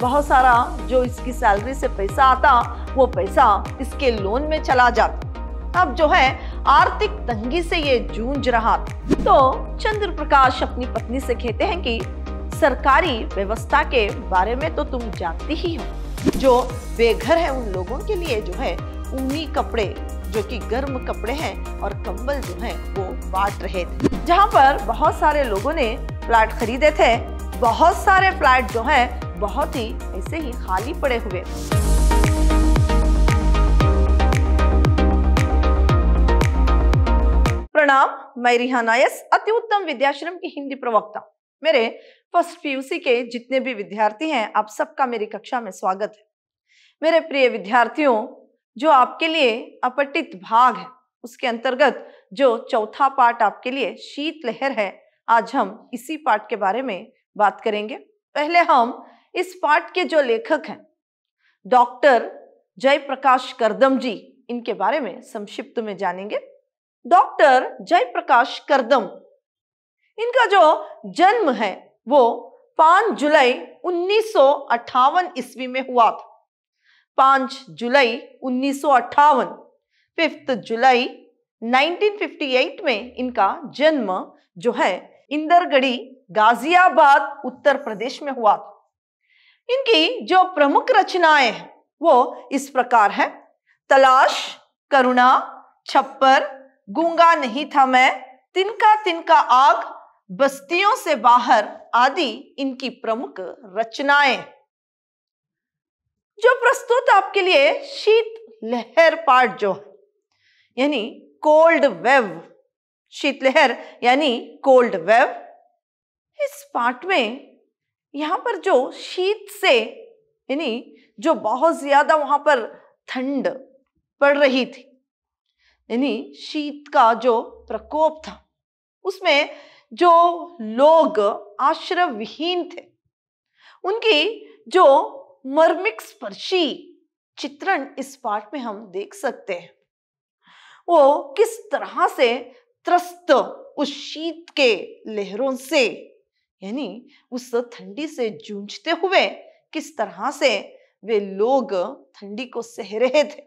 बहुत सारा जो इसकी सैलरी से पैसा आता वो पैसा इसके लोन में चला जाता अब जो है आर्थिक तंगी से ये जूझ रहा था तो चंद्र प्रकाश अपनी पत्नी से कहते हैं कि सरकारी व्यवस्था के बारे में तो तुम जानती ही हो जो बेघर है उन लोगों के लिए जो है ऊनी कपड़े जो कि गर्म कपड़े हैं और कंबल जो है वो बांट रहे थे जहाँ पर बहुत सारे लोगों ने फ्लैट खरीदे थे बहुत सारे फ्लैट जो है बहुत ही ऐसे ही खाली पड़े हुए प्रणाम मैं रिहानायस अति उत्तम विद्याश्रम की हिंदी प्रवक्ता मेरे फर्स्ट पीयूसी के जितने भी विद्यार्थी हैं आप सबका मेरी कक्षा में स्वागत है मेरे प्रिय विद्यार्थियों जो आपके लिए अपटित भाग है उसके अंतर्गत जो चौथा पाठ आपके लिए शीत लहर है आज हम इसी पाठ के बारे में बात करेंगे पहले हम इस पाठ के जो लेखक हैं डॉक्टर जयप्रकाश करदम जी इनके बारे में संक्षिप्त में जानेंगे डॉक्टर जयप्रकाश करदम इनका जो जन्म है वो 5 जुलाई उन्नीस ईस्वी में हुआ था 5 जुलाई उन्नीस फिफ्थ जुलाई 1958 में इनका जन्म जो है इंदरगढ़ी गाजियाबाद उत्तर प्रदेश में हुआ था इनकी जो प्रमुख रचनाएं हैं वो इस प्रकार है तलाश करुणा छप्पर गूंगा नहीं था मैं तिनका तिनका आग बस्तियों से बाहर आदि इनकी प्रमुख रचनाएं जो प्रस्तुत आपके लिए शीत लहर पाठ जो है यानी कोल्ड वेव शीतलहर यानी कोल्ड वेव इस पाठ में यहाँ पर जो शीत से यानी जो बहुत ज़्यादा वहां पर ठंड पड़ रही थी यानी शीत का जो प्रकोप था उसमें जो लोग आश्रय विहीन थे उनकी जो मर्मिक स्पर्शी चित्रण इस पाठ में हम देख सकते हैं वो किस तरह से त्रस्त उस शीत के लहरों से यानी उस ठंडी से जूझते हुए किस तरह से वे लोग ठंडी को सह रहे थे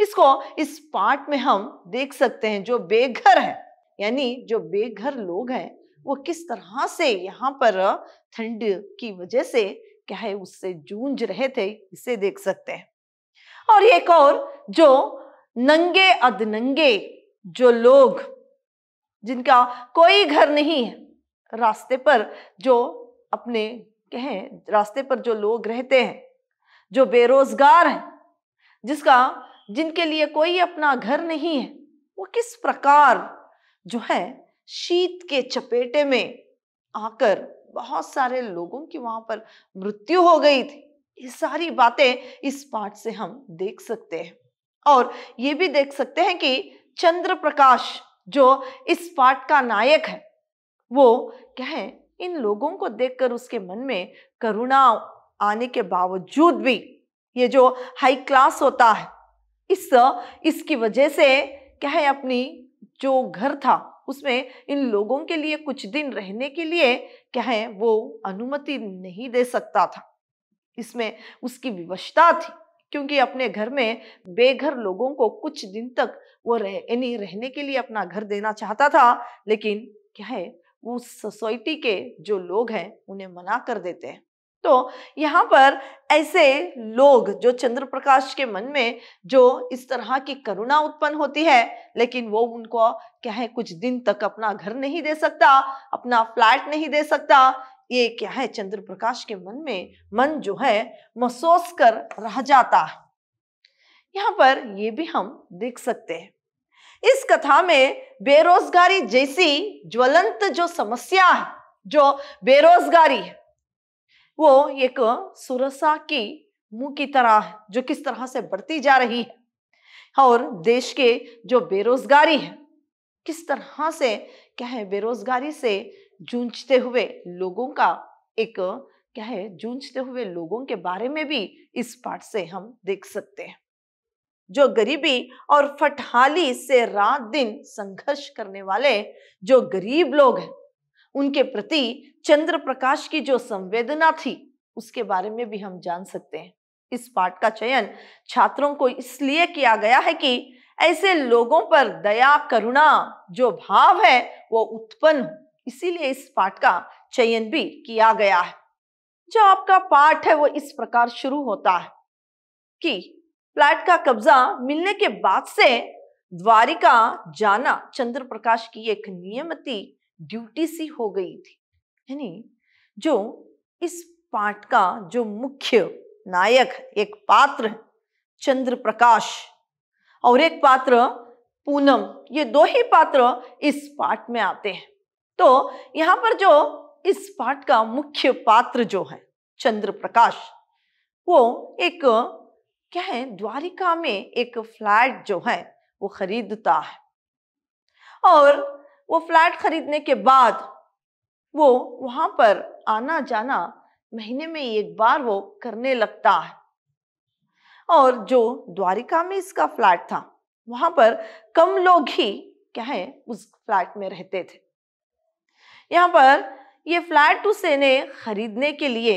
इसको इस पार्ट में हम देख सकते हैं जो बेघर है यानी जो बेघर लोग हैं वो किस तरह से यहाँ पर ठंड की वजह से क्या है उससे जूझ रहे थे इसे देख सकते हैं और एक और जो नंगे अधनंगे जो लोग जिनका कोई घर नहीं है रास्ते पर जो अपने कहें रास्ते पर जो लोग रहते हैं जो बेरोजगार हैं जिसका जिनके लिए कोई अपना घर नहीं है वो किस प्रकार जो है शीत के चपेटे में आकर बहुत सारे लोगों की वहां पर मृत्यु हो गई थी ये सारी बातें इस पाठ से हम देख सकते हैं और ये भी देख सकते हैं कि चंद्र प्रकाश जो इस पाठ का नायक है वो क्या है इन लोगों को देखकर उसके मन में करुणा आने के बावजूद भी ये जो हाई क्लास होता है इस इसकी वजह से क्या है अपनी जो घर था उसमें इन लोगों के लिए कुछ दिन रहने के लिए क्या है वो अनुमति नहीं दे सकता था इसमें उसकी विवशता थी क्योंकि अपने घर में बेघर लोगों को कुछ दिन तक वो रह यानी रहने के लिए अपना घर देना चाहता था लेकिन क्या है उस सोसाइटी के जो लोग हैं उन्हें मना कर देते हैं तो यहाँ पर ऐसे लोग जो चंद्र प्रकाश के मन में जो इस तरह की करुणा उत्पन्न होती है लेकिन वो उनको क्या है कुछ दिन तक अपना घर नहीं दे सकता अपना फ्लैट नहीं दे सकता ये क्या है चंद्र प्रकाश के मन में मन जो है महसूस कर रह जाता यहाँ पर ये भी हम देख सकते हैं इस कथा में बेरोजगारी जैसी ज्वलंत जो समस्या है जो बेरोजगारी है वो एक सुरसा की मुंह की तरह है जो किस तरह से बढ़ती जा रही है और देश के जो बेरोजगारी है किस तरह से क्या है बेरोजगारी से जूझते हुए लोगों का एक क्या है जूझते हुए लोगों के बारे में भी इस पाठ से हम देख सकते हैं जो गरीबी और फटहाली से रात दिन संघर्ष करने वाले जो गरीब लोग हैं उनके प्रति चंद्र प्रकाश की जो संवेदना थी उसके बारे में भी हम जान सकते हैं इस पाठ का चयन छात्रों को इसलिए किया गया है कि ऐसे लोगों पर दया करुणा जो भाव है वो उत्पन्न इसीलिए इस पाठ का चयन भी किया गया है जो आपका पाठ है वो इस प्रकार शुरू होता है कि फ्लैट का कब्जा मिलने के बाद से द्वारिका जाना चंद्र प्रकाश की एक नियमति ड्यूटी सी हो गई थी यानी जो इस पाठ का जो मुख्य नायक एक पात्र चंद्र प्रकाश और एक पात्र पूनम ये दो ही पात्र इस पाठ में आते हैं तो यहाँ पर जो इस पाठ का मुख्य पात्र जो है चंद्र प्रकाश वो एक क्या है द्वारिका में एक फ्लैट जो है वो खरीदता है और वो फ्लैट खरीदने के बाद वो वहां पर आना जाना महीने में एक बार वो करने लगता है और जो द्वारिका में इसका फ्लैट था वहां पर कम लोग ही क्या है उस फ्लैट में रहते थे यहाँ पर ये फ्लैट उस ने खरीदने के लिए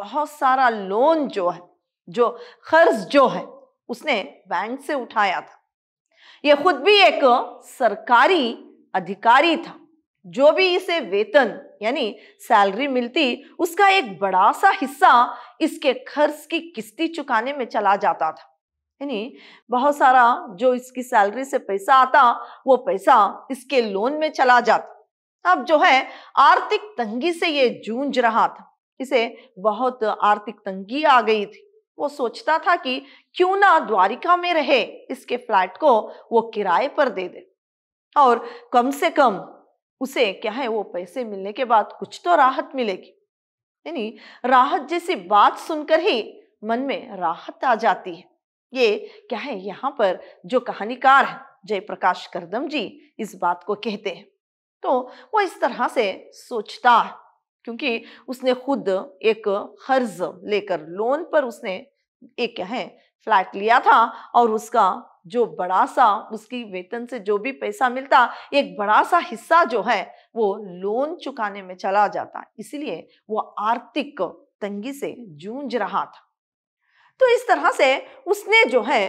बहुत सारा लोन जो है जो खर्च जो है उसने बैंक से उठाया था यह खुद भी एक सरकारी अधिकारी था जो भी इसे वेतन यानी सैलरी मिलती उसका एक बड़ा सा हिस्सा इसके खर्च की किस्ती चुकाने में चला जाता था यानी बहुत सारा जो इसकी सैलरी से पैसा आता वो पैसा इसके लोन में चला जाता अब जो है आर्थिक तंगी से ये जूझ रहा था इसे बहुत आर्थिक तंगी आ गई थी वो सोचता था कि क्यों ना द्वारिका में रहे इसके फ्लैट को वो किराए पर दे दे और कम से कम उसे क्या है वो पैसे मिलने के बाद कुछ तो राहत मिलेगी यानी राहत जैसी बात सुनकर ही मन में राहत आ जाती है ये क्या है यहाँ पर जो कहानीकार है जयप्रकाश करदम जी इस बात को कहते हैं तो वो इस तरह से सोचता है क्योंकि उसने खुद एक कर्ज लेकर लोन पर उसने एक क्या है फ्लैट लिया था और उसका जो बड़ा सा उसकी वेतन से जो भी पैसा मिलता एक बड़ा सा हिस्सा जो है वो लोन चुकाने में चला जाता इसलिए वो आर्थिक तंगी से जूझ रहा था तो इस तरह से उसने जो है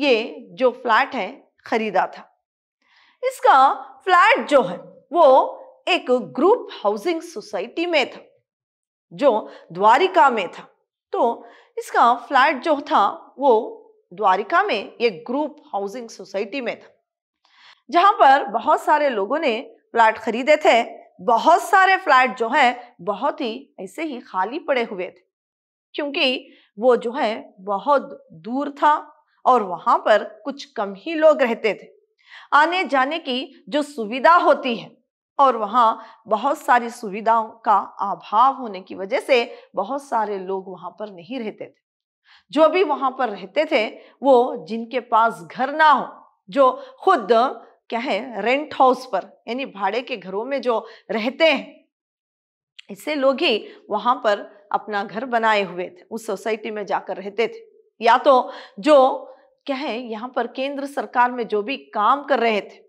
ये जो फ्लैट है खरीदा था इसका फ्लैट जो है वो एक ग्रुप हाउसिंग सोसाइटी में था जो द्वारिका में था तो इसका फ्लैट जो था वो द्वारिका में एक ग्रुप हाउसिंग सोसाइटी में था जहां पर बहुत सारे लोगों ने फ्लैट खरीदे थे बहुत सारे फ्लैट जो है बहुत ही ऐसे ही खाली पड़े हुए थे क्योंकि वो जो है बहुत दूर था और वहां पर कुछ कम ही लोग रहते थे आने जाने की जो सुविधा होती है और वहाँ बहुत सारी सुविधाओं का अभाव होने की वजह से बहुत सारे लोग वहाँ पर नहीं रहते थे जो भी वहाँ पर रहते थे वो जिनके पास घर ना हो जो खुद क्या है रेंट हाउस पर यानी भाड़े के घरों में जो रहते हैं ऐसे लोग ही वहाँ पर अपना घर बनाए हुए थे उस सोसाइटी में जाकर रहते थे या तो जो क्या है यहाँ पर केंद्र सरकार में जो भी काम कर रहे थे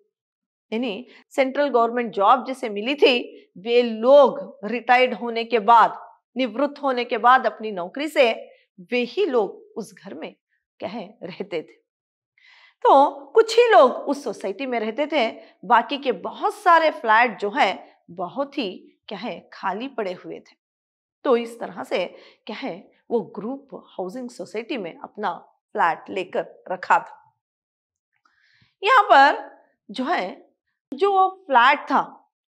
यानी सेंट्रल गवर्नमेंट जॉब जिसे मिली थी वे लोग रिटायर्ड होने के बाद निवृत्त होने के बाद अपनी नौकरी से वे ही लोग उस घर में कहे रहते थे तो कुछ ही लोग उस सोसाइटी में रहते थे बाकी के बहुत सारे फ्लैट जो है बहुत ही कहे खाली पड़े हुए थे तो इस तरह से कहे वो ग्रुप हाउसिंग सोसाइटी में अपना फ्लैट लेकर रखा था यहां पर जो है जो वो फ्लैट था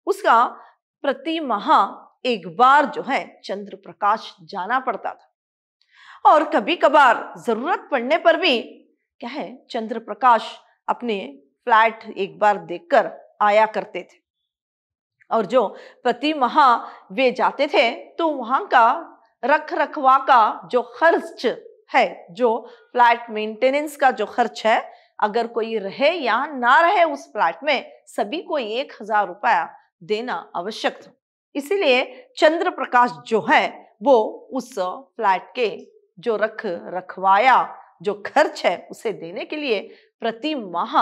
उसका प्रति माह एक बार जो है चंद्र प्रकाश जाना पड़ता था और कभी कभार जरूरत पड़ने पर भी क्या है चंद्र प्रकाश अपने फ्लैट एक बार देखकर आया करते थे और जो प्रति माह वे जाते थे तो वहां का रख रखवा का जो खर्च है जो फ्लैट मेंटेनेंस का जो खर्च है अगर कोई रहे या ना रहे उस फ्लैट में सभी को एक हजार रुपया देना आवश्यक था इसीलिए चंद्र प्रकाश जो है वो उस फ्लैट के जो रख रखवाया जो खर्च है उसे देने के लिए प्रति माह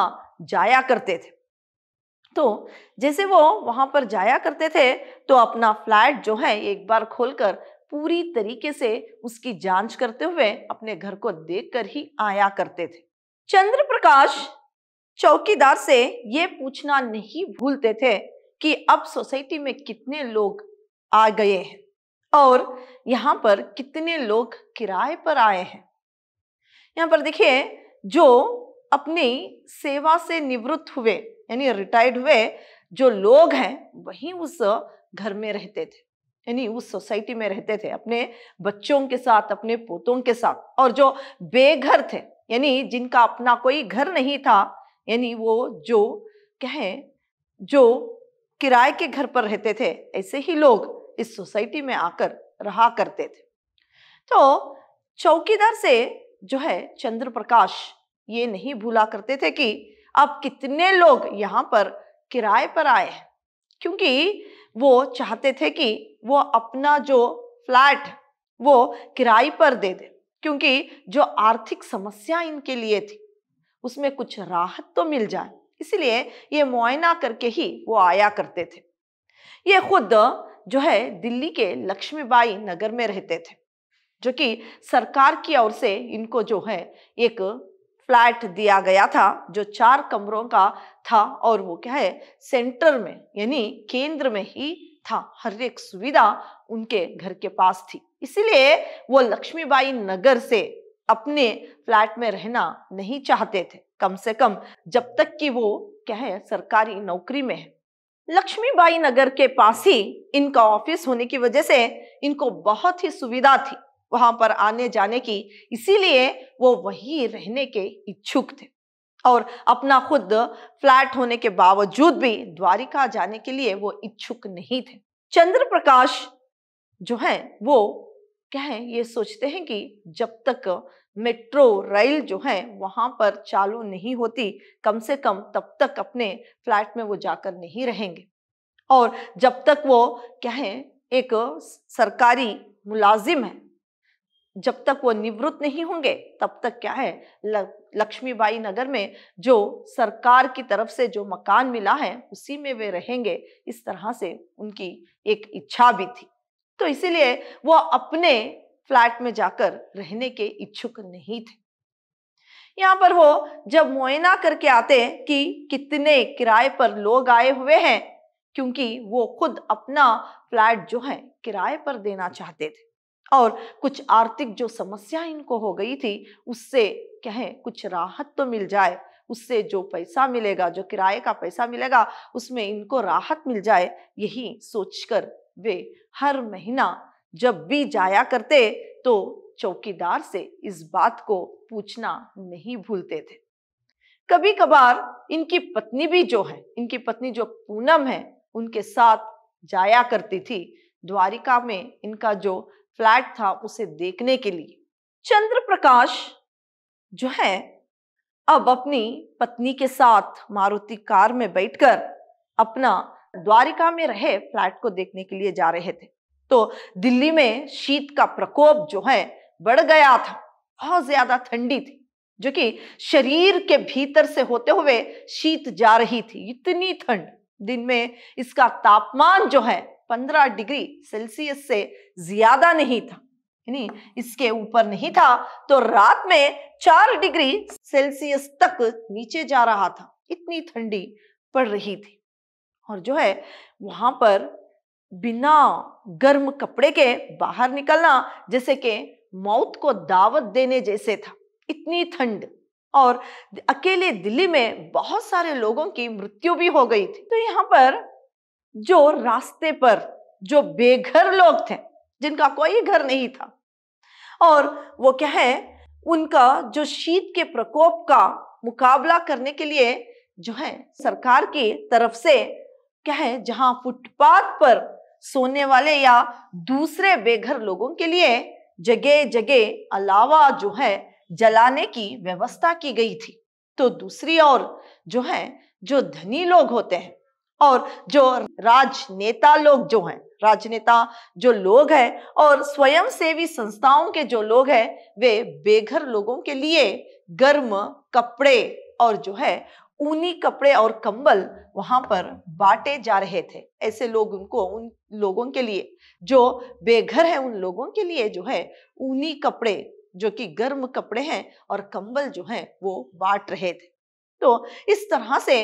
जाया करते थे तो जैसे वो वहां पर जाया करते थे तो अपना फ्लैट जो है एक बार खोलकर पूरी तरीके से उसकी जांच करते हुए अपने घर को देखकर ही आया करते थे चंद्र प्रकाश चौकीदार से ये पूछना नहीं भूलते थे कि अब सोसाइटी में कितने लोग आ गए हैं और यहाँ पर कितने लोग किराए पर आए हैं यहाँ पर देखिए जो अपनी सेवा से निवृत्त हुए यानी रिटायर्ड हुए जो लोग हैं वही उस घर में रहते थे यानी उस सोसाइटी में रहते थे अपने बच्चों के साथ अपने पोतों के साथ और जो बेघर थे यानी जिनका अपना कोई घर नहीं था यानी वो जो कहें जो किराए के घर पर रहते थे ऐसे ही लोग इस सोसाइटी में आकर रहा करते थे तो चौकीदार से जो है चंद्र प्रकाश ये नहीं भूला करते थे कि अब कितने लोग यहाँ पर किराए पर आए हैं क्योंकि वो चाहते थे कि वो अपना जो फ्लैट वो किराए पर दे दे क्योंकि जो आर्थिक समस्या इनके लिए थी उसमें कुछ राहत तो मिल जाए इसलिए ये मुआयना करके ही वो आया करते थे ये खुद जो है दिल्ली के लक्ष्मीबाई नगर में रहते थे जो कि सरकार की ओर से इनको जो है एक फ्लैट दिया गया था जो चार कमरों का था और वो क्या है सेंटर में यानी केंद्र में ही था हर एक सुविधा उनके घर के पास थी इसलिए वो लक्ष्मीबाई नगर से अपने फ्लैट में रहना नहीं चाहते थे कम से कम जब तक कि वो क्या है सरकारी नौकरी में है लक्ष्मीबाई नगर के पास ही इनका ऑफिस होने की वजह से इनको बहुत ही सुविधा थी वहां पर आने जाने की इसीलिए वो वही रहने के इच्छुक थे और अपना खुद फ्लैट होने के बावजूद भी द्वारिका जाने के लिए वो इच्छुक नहीं थे चंद्र प्रकाश जो है वो क्या है ये सोचते हैं कि जब तक मेट्रो रेल जो है वहाँ पर चालू नहीं होती कम से कम तब तक अपने फ्लैट में वो जाकर नहीं रहेंगे और जब तक वो क्या है एक सरकारी मुलाजिम है जब तक वो निवृत्त नहीं होंगे तब तक क्या है लक्ष्मीबाई नगर में जो सरकार की तरफ से जो मकान मिला है उसी में वे रहेंगे इस तरह से उनकी एक इच्छा भी थी तो इसीलिए वो अपने फ्लैट में जाकर रहने के इच्छुक नहीं थे यहाँ पर वो जब मुआयना करके आते कि कितने किराए पर लोग आए हुए हैं क्योंकि वो खुद अपना फ्लैट जो है किराए पर देना चाहते थे और कुछ आर्थिक जो समस्या इनको हो गई थी उससे कहें कुछ राहत तो मिल जाए उससे जो पैसा मिलेगा जो किराए का पैसा मिलेगा उसमें इनको राहत मिल जाए यही सोचकर वे हर महीना जब भी जाया करते तो चौकीदार से इस बात को पूछना नहीं भूलते थे कभी कभार इनकी पत्नी भी जो है इनकी पत्नी जो पूनम है उनके साथ जाया करती थी द्वारिका में इनका जो फ्लैट था उसे देखने के लिए चंद्र प्रकाश जो है अब अपनी पत्नी के साथ मारुति कार में बैठकर अपना द्वारिका में रहे फ्लैट को देखने के लिए जा रहे थे तो दिल्ली में शीत का प्रकोप जो है बढ़ गया था बहुत ज्यादा ठंडी थी जो कि शरीर के भीतर से होते हुए शीत जा रही थी इतनी ठंड दिन में इसका तापमान जो है पंद्रह डिग्री सेल्सियस से ज्यादा नहीं था यानी इसके ऊपर नहीं था तो रात में चार डिग्री सेल्सियस तक नीचे जा रहा था इतनी ठंडी पड़ रही थी और जो है वहाँ पर बिना गर्म कपड़े के बाहर निकलना जैसे कि मौत को दावत देने जैसे था इतनी ठंड और अकेले दिल्ली में बहुत सारे लोगों की मृत्यु भी हो गई थी तो यहाँ पर जो रास्ते पर जो बेघर लोग थे जिनका कोई घर नहीं था और वो क्या है उनका जो शीत के प्रकोप का मुकाबला करने के लिए जो है सरकार की तरफ से क्या है जहां फुटपाथ पर सोने वाले या दूसरे बेघर लोगों के लिए जगह जगह अलावा जो है जलाने की व्यवस्था की गई थी तो दूसरी ओर जो है जो धनी लोग होते हैं और जो राजनेता लोग जो हैं राजनेता जो लोग हैं और स्वयंसेवी संस्थाओं के जो लोग हैं वे बेघर लोगों के लिए गर्म कपड़े और जो है ऊनी कपड़े और कंबल वहां पर बांटे जा रहे थे ऐसे लोग उनको उन लोगों के लिए जो बेघर है उन लोगों के लिए जो है ऊनी कपड़े जो कि गर्म कपड़े हैं और कंबल जो है वो बांट रहे थे तो इस तरह से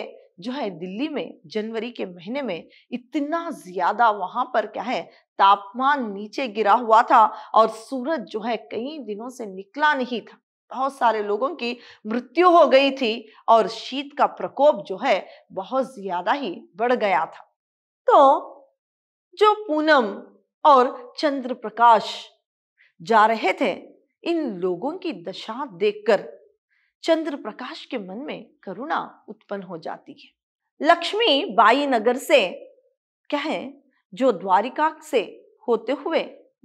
जो है दिल्ली में जनवरी के महीने में इतना ज्यादा वहां पर क्या है तापमान नीचे गिरा हुआ था और सूरज जो है कई दिनों से निकला नहीं था बहुत सारे लोगों की मृत्यु हो गई थी और शीत का प्रकोप जो है बहुत ज्यादा ही बढ़ गया था तो जो पूनम और चंद्र प्रकाश जा रहे थे इन लोगों की दशा देखकर चंद्र प्रकाश के मन में करुणा उत्पन्न हो जाती है लक्ष्मी बाई नगर से कहें जो द्वारिका से होते हुए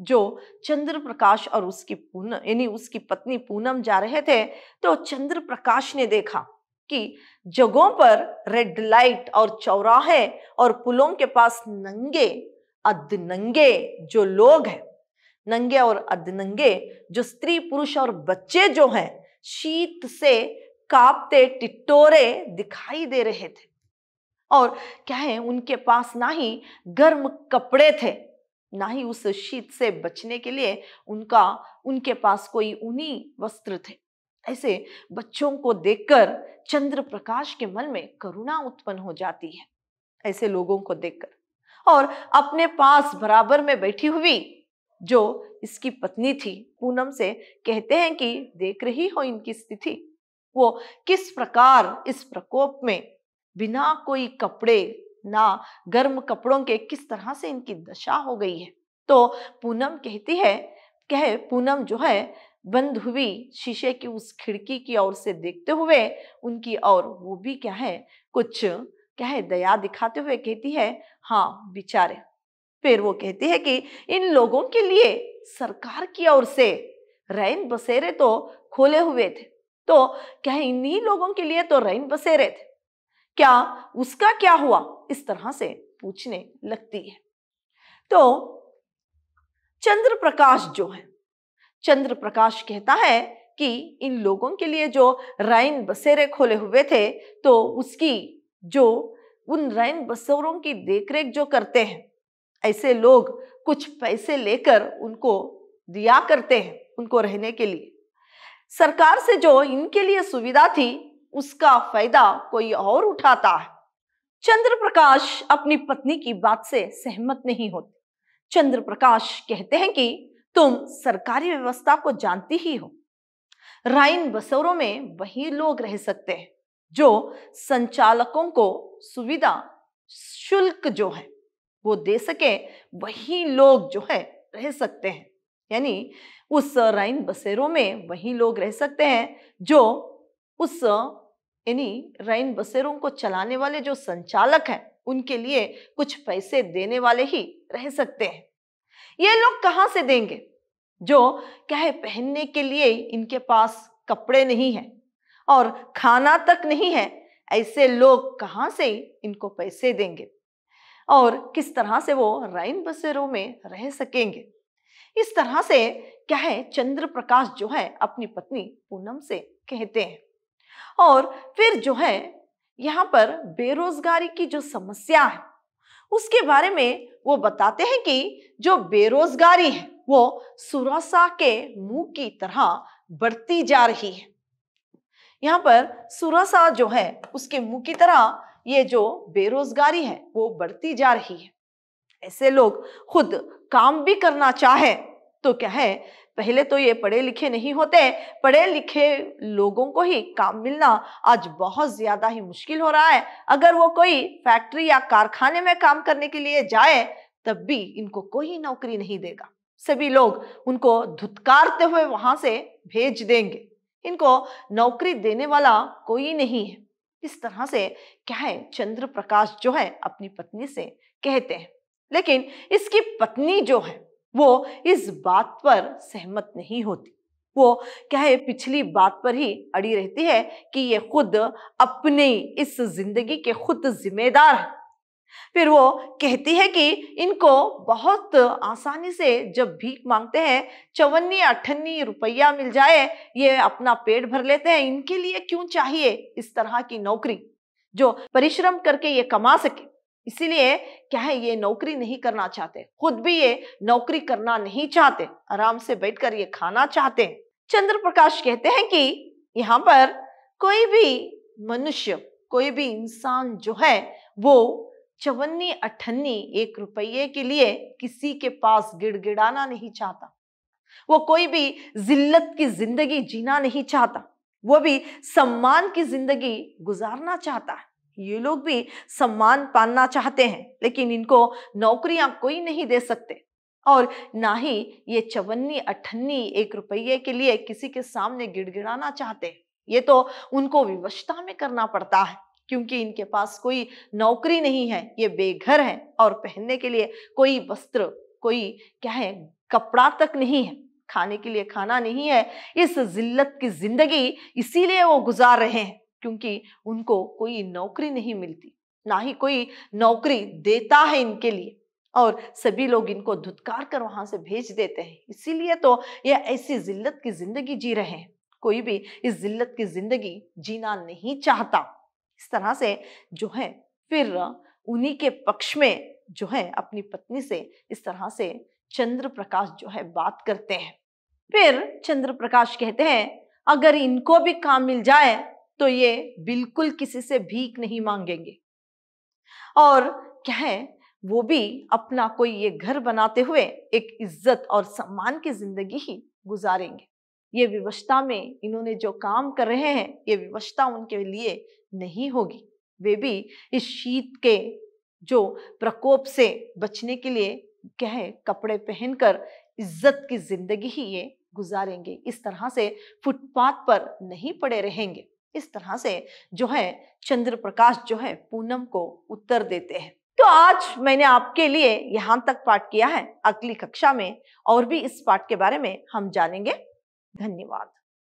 जो चंद्र प्रकाश और उसकी पूनम यानी उसकी पत्नी पूनम जा रहे थे तो चंद्र प्रकाश ने देखा कि जगहों पर रेड लाइट और चौराहे और पुलों के पास नंगे अध जो लोग हैं नंगे और अध नंगे जो स्त्री पुरुष और बच्चे जो हैं शीत से कांपते टिटोरे दिखाई दे रहे थे और क्या है उनके पास ना ही गर्म कपड़े थे ना ही उस शीत से बचने के लिए उनका उनके पास कोई ऊनी वस्त्र थे ऐसे बच्चों को देखकर चंद्र प्रकाश के मन में करुणा उत्पन्न हो जाती है ऐसे लोगों को देखकर और अपने पास बराबर में बैठी हुई जो इसकी पत्नी थी पूनम से कहते हैं कि देख रही हो इनकी स्थिति वो किस प्रकार इस प्रकोप में बिना कोई कपड़े ना गर्म कपड़ों के किस तरह से इनकी दशा हो गई है तो पूनम कहती है कह पूनम जो है बंद हुई शीशे की उस खिड़की की ओर से देखते हुए उनकी और वो भी क्या है कुछ क्या है दया दिखाते हुए कहती है हाँ बिचारे फिर वो कहती है कि इन लोगों के लिए सरकार की ओर से रैन बसेरे तो खोले हुए थे तो क्या इन्हीं लोगों के लिए तो रैन बसेरे थे क्या उसका क्या हुआ इस तरह से पूछने लगती है तो चंद्र प्रकाश जो है चंद्र प्रकाश कहता है कि इन लोगों के लिए जो रैन बसेरे खोले हुए थे तो उसकी जो उन रैन बसेरों की देखरेख जो करते हैं ऐसे लोग कुछ पैसे लेकर उनको दिया करते हैं उनको रहने के लिए सरकार से जो इनके लिए सुविधा थी उसका फायदा कोई और उठाता है चंद्र प्रकाश अपनी पत्नी की बात से सहमत नहीं होते चंद्र प्रकाश कहते हैं कि तुम सरकारी व्यवस्था को जानती ही हो राइन बसोरों में वही लोग रह सकते हैं जो संचालकों को सुविधा शुल्क जो है वो दे सके वही लोग जो है रह सकते हैं यानी उस राइन बसेरों में वही लोग रह सकते हैं जो उस इन्हीं रैन बसेरों को चलाने वाले जो संचालक हैं उनके लिए कुछ पैसे देने वाले ही रह सकते हैं ये लोग कहाँ से देंगे जो कहे पहनने के लिए इनके पास कपड़े नहीं है और खाना तक नहीं है ऐसे लोग कहाँ से इनको पैसे देंगे और किस तरह से वो रैन बसेरों में रह सकेंगे इस तरह से क्या है चंद्र प्रकाश जो है अपनी पत्नी पूनम से कहते हैं और फिर जो है यहाँ पर बेरोजगारी की जो समस्या है उसके बारे में वो बताते हैं कि जो बेरोजगारी है वो सुरासा के मुंह की तरह बढ़ती जा रही है यहाँ पर सुरासा जो है उसके मुंह की तरह ये जो बेरोजगारी है वो बढ़ती जा रही है ऐसे लोग खुद काम भी करना चाहे तो क्या है पहले तो ये पढ़े लिखे नहीं होते पढ़े लिखे लोगों को ही काम मिलना आज बहुत ज़्यादा ही मुश्किल हो रहा है अगर वो कोई फैक्ट्री या कारखाने में काम करने के लिए जाए तब भी इनको कोई नौकरी नहीं देगा सभी लोग उनको धुतकारते हुए वहां से भेज देंगे इनको नौकरी देने वाला कोई नहीं है इस तरह से क्या है चंद्र प्रकाश जो है अपनी पत्नी से कहते हैं लेकिन इसकी पत्नी जो है वो इस बात पर सहमत नहीं होती वो क्या है पिछली बात पर ही अड़ी रहती है कि ये खुद अपनी इस जिंदगी के खुद जिम्मेदार है फिर वो कहती है कि इनको बहुत आसानी से जब भीख मांगते हैं चौवन्नी अठन्नी रुपया मिल जाए ये अपना पेट भर लेते हैं इनके लिए क्यों चाहिए इस तरह की नौकरी जो परिश्रम करके ये कमा सके इसीलिए क्या है ये नौकरी नहीं करना चाहते खुद भी ये नौकरी करना नहीं चाहते आराम से बैठकर ये खाना चाहते चंद्र प्रकाश कहते हैं कि यहाँ पर कोई भी मनुष्य कोई भी इंसान जो है वो चवन्नी अठन्नी एक रुपये के लिए किसी के पास गिड़गिड़ाना नहीं चाहता वो कोई भी जिल्लत की जिंदगी जीना नहीं चाहता वो भी सम्मान की जिंदगी गुजारना चाहता है ये लोग भी सम्मान पाना चाहते हैं लेकिन इनको नौकरियां कोई नहीं दे सकते और ना ही ये चवन्नी अठन्नी एक रुपये के लिए किसी के सामने गिड़गिड़ाना चाहते हैं ये तो उनको विवशता में करना पड़ता है क्योंकि इनके पास कोई नौकरी नहीं है ये बेघर हैं और पहनने के लिए कोई वस्त्र कोई क्या है कपड़ा तक नहीं है खाने के लिए खाना नहीं है इस जिल्लत की जिंदगी इसीलिए वो गुजार रहे हैं क्योंकि उनको कोई नौकरी नहीं मिलती ना ही कोई नौकरी देता है इनके लिए और सभी लोग इनको धुतकार कर वहां से भेज देते हैं इसीलिए तो यह ऐसी जिल्लत की ज़िंदगी जी रहे हैं कोई भी इस जिल्लत की ज़िंदगी जीना नहीं चाहता इस तरह से जो है फिर उन्हीं के पक्ष में जो है अपनी पत्नी से इस तरह से चंद्र प्रकाश जो है बात करते हैं फिर चंद्र प्रकाश कहते हैं अगर इनको भी काम मिल जाए तो ये बिल्कुल किसी से भीख नहीं मांगेंगे और है वो भी अपना कोई ये घर बनाते हुए एक इज्जत और सम्मान की जिंदगी ही गुजारेंगे ये विवशता में इन्होंने जो काम कर रहे हैं ये विवशता उनके लिए नहीं होगी वे भी इस शीत के जो प्रकोप से बचने के लिए कहे कपड़े पहनकर इज्जत की जिंदगी ही ये गुजारेंगे इस तरह से फुटपाथ पर नहीं पड़े रहेंगे इस तरह से जो है चंद्र प्रकाश जो है पूनम को उत्तर देते हैं तो आज मैंने आपके लिए यहाँ तक पाठ किया है अगली कक्षा में और भी इस पाठ के बारे में हम जानेंगे धन्यवाद